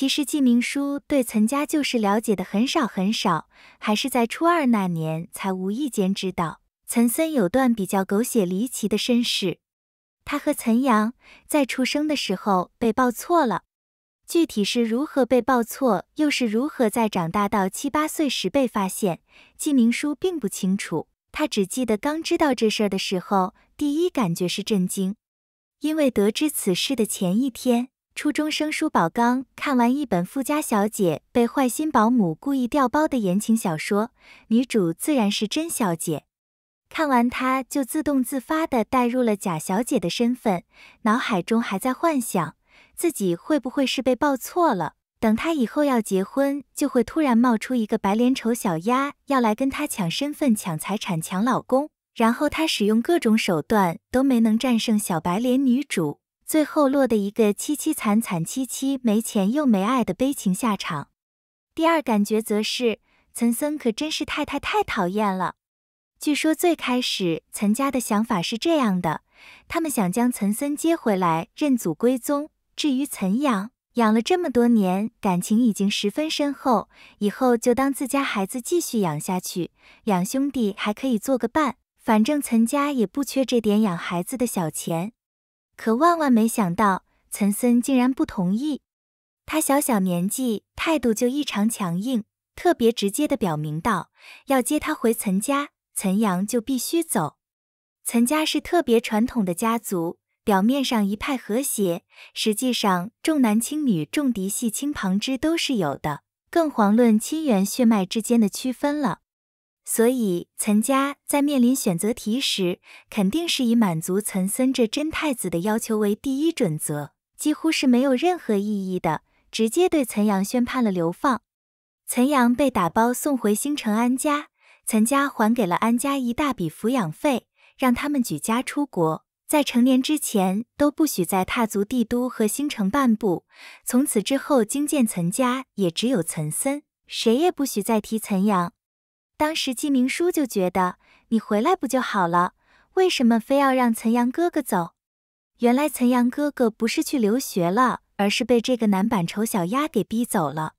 其实纪明书对岑家旧事了解的很少很少，还是在初二那年才无意间知道岑森有段比较狗血离奇的身世。他和岑阳在出生的时候被抱错了，具体是如何被抱错，又是如何在长大到七八岁时被发现，纪明书并不清楚。他只记得刚知道这事儿的时候，第一感觉是震惊，因为得知此事的前一天。初中生舒宝刚看完一本富家小姐被坏心保姆故意调包的言情小说，女主自然是真小姐。看完她就自动自发地带入了假小姐的身份，脑海中还在幻想自己会不会是被抱错了。等她以后要结婚，就会突然冒出一个白莲丑小鸭要来跟她抢身份、抢财产、抢老公，然后她使用各种手段都没能战胜小白莲女主。最后落得一个凄凄惨惨戚戚，没钱又没爱的悲情下场。第二感觉则是，岑森可真是太太太讨厌了。据说最开始岑家的想法是这样的，他们想将岑森接回来认祖归宗。至于岑阳，养了这么多年，感情已经十分深厚，以后就当自家孩子继续养下去，两兄弟还可以做个伴。反正岑家也不缺这点养孩子的小钱。可万万没想到，岑森竟然不同意。他小小年纪，态度就异常强硬，特别直接的表明道：“要接他回岑家，岑阳就必须走。”岑家是特别传统的家族，表面上一派和谐，实际上重男轻女、重嫡系轻旁支都是有的，更遑论亲缘血脉之间的区分了。所以岑家在面临选择题时，肯定是以满足岑森这真太子的要求为第一准则，几乎是没有任何异议的，直接对岑阳宣判了流放。岑阳被打包送回星城安家，岑家还给了安家一大笔抚养费，让他们举家出国，在成年之前都不许再踏足帝都和星城半步。从此之后，经见岑家也只有岑森，谁也不许再提岑阳。当时季明书就觉得你回来不就好了，为什么非要让岑阳哥哥走？原来岑阳哥哥不是去留学了，而是被这个男版丑小鸭给逼走了。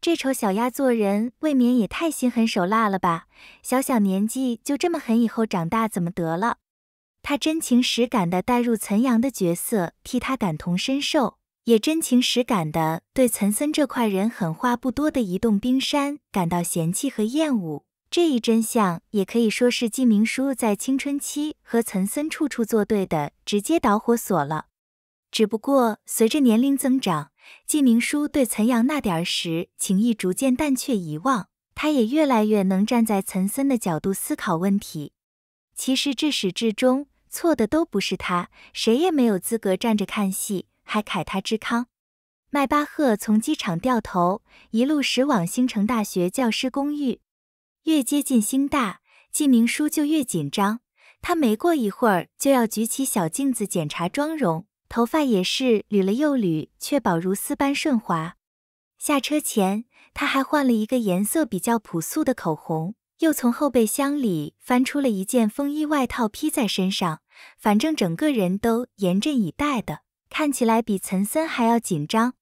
这丑小鸭做人未免也太心狠手辣了吧！小小年纪就这么狠，以后长大怎么得了？他真情实感的带入岑阳的角色，替他感同身受，也真情实感的对岑森这块人狠话不多的移动冰山感到嫌弃和厌恶。这一真相也可以说是季明书在青春期和岑森处处作对的直接导火索了。只不过随着年龄增长，季明书对岑阳那点儿时情谊逐渐淡却遗忘，他也越来越能站在岑森的角度思考问题。其实至始至终错的都不是他，谁也没有资格站着看戏还慨他之康。迈巴赫从机场掉头，一路驶往星城大学教师公寓。越接近星大，纪明书就越紧张。他没过一会儿就要举起小镜子检查妆容，头发也是捋了又捋，确保如丝般顺滑。下车前，他还换了一个颜色比较朴素的口红，又从后备箱里翻出了一件风衣外套披在身上。反正整个人都严阵以待的，看起来比岑森还要紧张。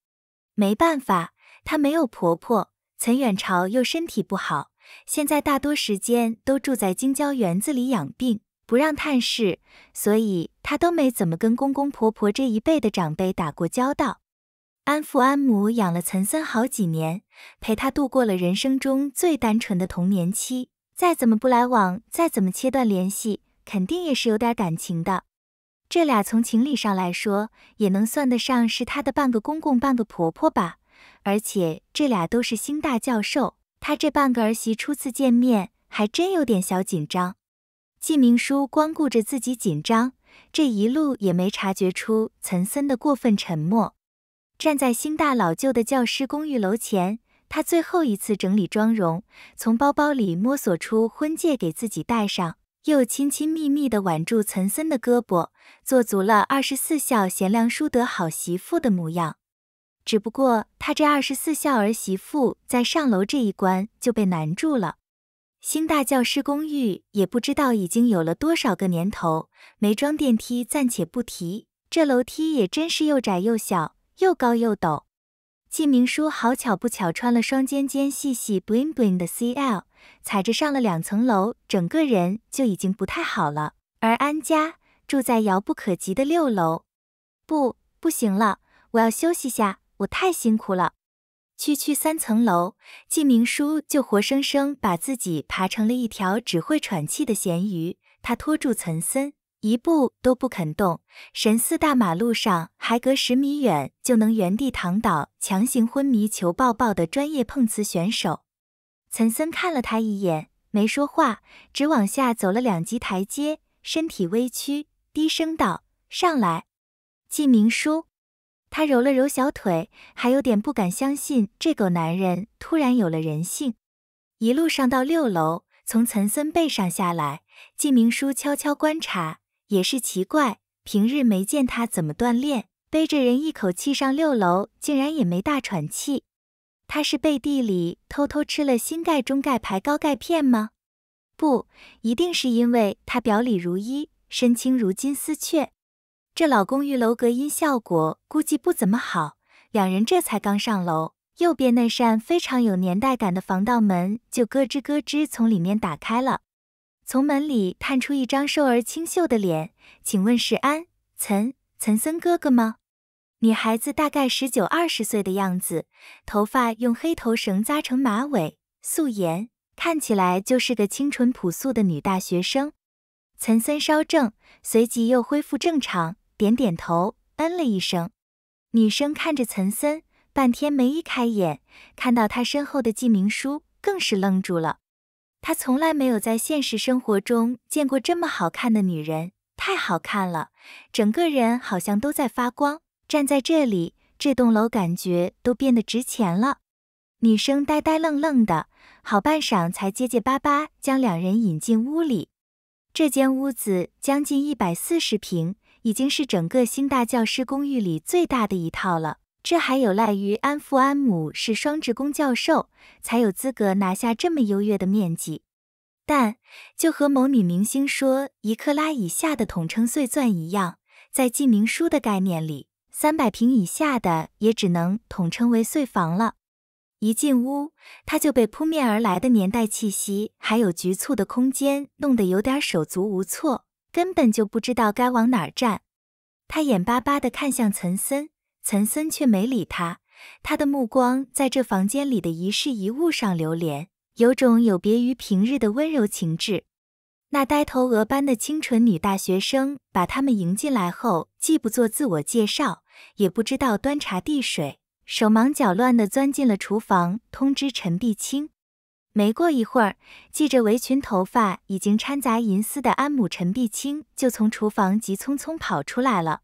没办法，他没有婆婆，岑远朝又身体不好。现在大多时间都住在京郊园子里养病，不让探视，所以他都没怎么跟公公婆婆这一辈的长辈打过交道。安父安母养了岑森好几年，陪他度过了人生中最单纯的童年期。再怎么不来往，再怎么切断联系，肯定也是有点感情的。这俩从情理上来说，也能算得上是他的半个公公、半个婆婆吧。而且这俩都是星大教授。他这半个儿媳初次见面，还真有点小紧张。纪明书光顾着自己紧张，这一路也没察觉出岑森的过分沉默。站在新大老旧的教师公寓楼前，他最后一次整理妆容，从包包里摸索出婚戒给自己戴上，又亲亲密密地挽住岑森的胳膊，做足了二十四孝贤良淑德好媳妇的模样。只不过他这二十四孝儿媳妇在上楼这一关就被难住了。星大教师公寓也不知道已经有了多少个年头，没装电梯暂且不提，这楼梯也真是又窄又小，又高又陡。纪明书好巧不巧穿了双尖尖细细 blingbling 的 C L，踩着上了两层楼，整个人就已经不太好了。而安家住在遥不可及的六楼，不，不行了，我要休息下。我太辛苦了，区区三层楼，季明书就活生生把自己爬成了一条只会喘气的咸鱼。他拖住岑森，一步都不肯动，神似大马路上还隔十米远就能原地躺倒、强行昏迷求抱抱的专业碰瓷选手。岑森看了他一眼，没说话，只往下走了两级台阶，身体微屈，低声道：“上来，季明书。”他揉了揉小腿，还有点不敢相信这狗男人突然有了人性。一路上到六楼，从岑森背上下来，纪明书悄悄观察，也是奇怪，平日没见他怎么锻炼，背着人一口气上六楼，竟然也没大喘气。他是背地里偷偷吃了新钙中钙牌高钙片吗？不一定是因为他表里如一，身轻如金丝雀。这老公寓楼隔音效果估计不怎么好，两人这才刚上楼，右边那扇非常有年代感的防盗门就咯吱咯吱从里面打开了，从门里探出一张瘦而清秀的脸，请问是安岑岑森哥哥吗？女孩子大概十九二十岁的样子，头发用黑头绳扎成马尾，素颜，看起来就是个清纯朴素的女大学生。岑森稍怔，随即又恢复正常。点点头，嗯了一声。女生看着岑森，半天没移开眼，看到他身后的记名书，更是愣住了。他从来没有在现实生活中见过这么好看的女人，太好看了，整个人好像都在发光。站在这里，这栋楼感觉都变得值钱了。女生呆呆愣愣的，好半晌才结结巴巴将两人引进屋里。这间屋子将近一百四十平。已经是整个新大教师公寓里最大的一套了，这还有赖于安父安母是双职工教授，才有资格拿下这么优越的面积。但就和某女明星说一克拉以下的统称碎钻一样，在记明书的概念里，三百平以下的也只能统称为碎房了。一进屋，他就被扑面而来的年代气息，还有局促的空间，弄得有点手足无措。根本就不知道该往哪儿站，他眼巴巴的看向岑森，岑森却没理他。他的目光在这房间里的一事一物上流连，有种有别于平日的温柔情致。那呆头鹅般的清纯女大学生把他们迎进来后，既不做自我介绍，也不知道端茶递水，手忙脚乱的钻进了厨房，通知陈碧清。没过一会儿，系着围裙、头发已经掺杂银丝的安母陈碧清就从厨房急匆匆跑出来了。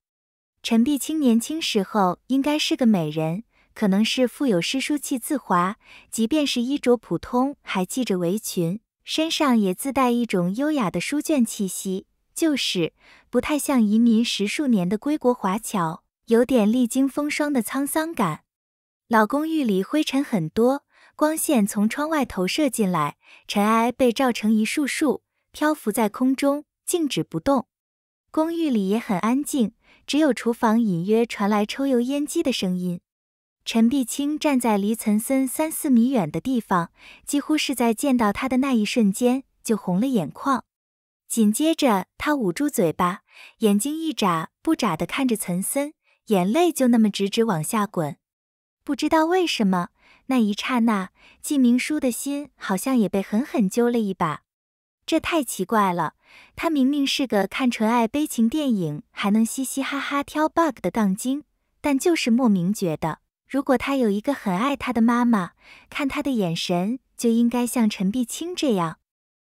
陈碧清年轻时候应该是个美人，可能是富有诗书气自华，即便是衣着普通，还系着围裙，身上也自带一种优雅的书卷气息，就是不太像移民十数年的归国华侨，有点历经风霜的沧桑感。老公寓里灰尘很多。光线从窗外投射进来，尘埃被照成一束束，漂浮在空中，静止不动。公寓里也很安静，只有厨房隐约传来抽油烟机的声音。陈碧清站在离岑森三四米远的地方，几乎是在见到他的那一瞬间就红了眼眶，紧接着他捂住嘴巴，眼睛一眨不眨地看着岑森，眼泪就那么直直往下滚，不知道为什么。那一刹那，季明书的心好像也被狠狠揪了一把，这太奇怪了。他明明是个看纯爱、悲情电影还能嘻嘻哈哈挑 bug 的杠精，但就是莫名觉得，如果他有一个很爱他的妈妈，看他的眼神就应该像陈碧清这样。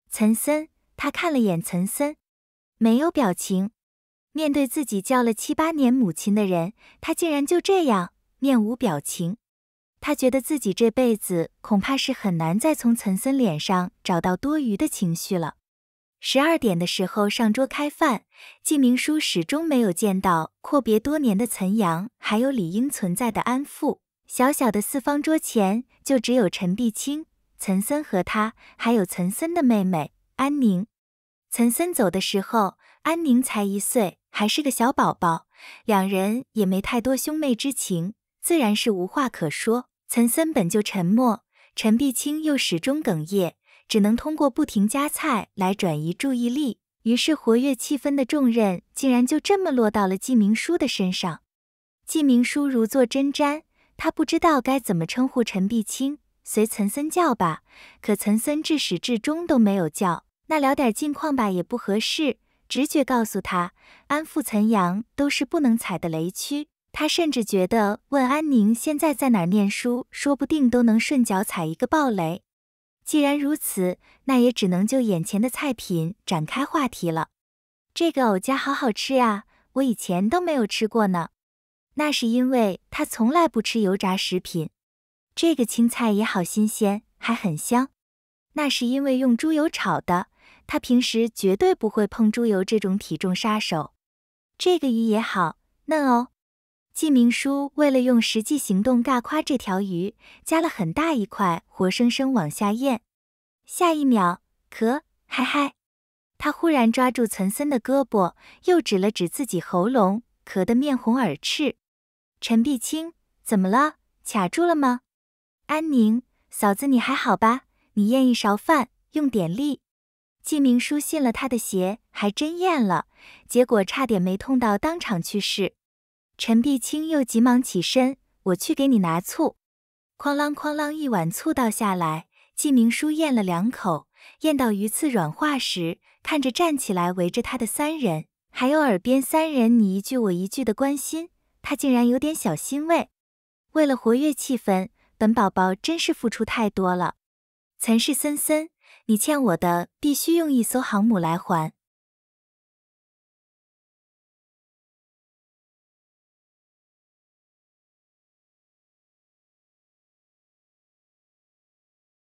岑森，他看了眼岑森，没有表情。面对自己叫了七八年母亲的人，他竟然就这样面无表情。他觉得自己这辈子恐怕是很难再从岑森脸上找到多余的情绪了。十二点的时候上桌开饭，季明书始终没有见到阔别多年的岑阳，还有理应存在的安富。小小的四方桌前就只有陈碧清、岑森和他，还有岑森的妹妹安宁。岑森走的时候，安宁才一岁，还是个小宝宝，两人也没太多兄妹之情，自然是无话可说。岑森本就沉默，陈碧清又始终哽咽，只能通过不停夹菜来转移注意力。于是，活跃气氛的重任竟然就这么落到了纪明书的身上。纪明书如坐针毡，他不知道该怎么称呼陈碧清，随岑森叫吧，可岑森至始至终都没有叫。那聊点近况吧，也不合适。直觉告诉他，安抚岑阳都是不能踩的雷区。他甚至觉得问安宁现在在哪儿念书，说不定都能顺脚踩一个爆雷。既然如此，那也只能就眼前的菜品展开话题了。这个藕夹好好吃呀，我以前都没有吃过呢。那是因为他从来不吃油炸食品。这个青菜也好新鲜，还很香。那是因为用猪油炒的。他平时绝对不会碰猪油这种体重杀手。这个鱼也好嫩哦。纪明书为了用实际行动尬夸这条鱼，夹了很大一块，活生生往下咽。下一秒，咳，嗨嗨！他忽然抓住岑森的胳膊，又指了指自己喉咙，咳得面红耳赤。陈碧清，怎么了？卡住了吗？安宁嫂子，你还好吧？你咽一勺饭，用点力。纪明书信了他的邪，还真咽了，结果差点没痛到当场去世。陈碧清又急忙起身，我去给你拿醋。哐啷哐啷，一碗醋倒下来。纪明书咽了两口，咽到鱼刺软化时，看着站起来围着他的三人，还有耳边三人你一句我一句的关心，他竟然有点小欣慰。为了活跃气氛，本宝宝真是付出太多了。岑氏森森，你欠我的必须用一艘航母来还。